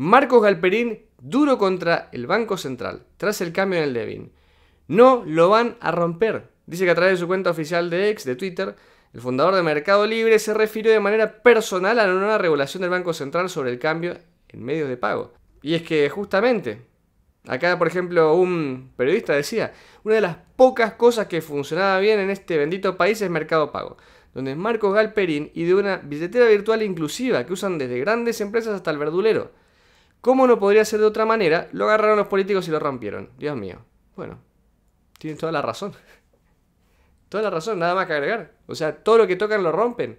Marcos Galperín duro contra el Banco Central tras el cambio en el Levin. No lo van a romper. Dice que a través de su cuenta oficial de ex de Twitter, el fundador de Mercado Libre se refirió de manera personal a la nueva regulación del Banco Central sobre el cambio en medios de pago. Y es que justamente, acá por ejemplo un periodista decía, una de las pocas cosas que funcionaba bien en este bendito país es Mercado Pago donde Marcos Galperín y de una billetera virtual inclusiva que usan desde grandes empresas hasta el verdulero. ¿Cómo no podría ser de otra manera? Lo agarraron los políticos y lo rompieron. Dios mío. Bueno, tienen toda la razón. Toda la razón, nada más que agregar. O sea, todo lo que tocan lo rompen.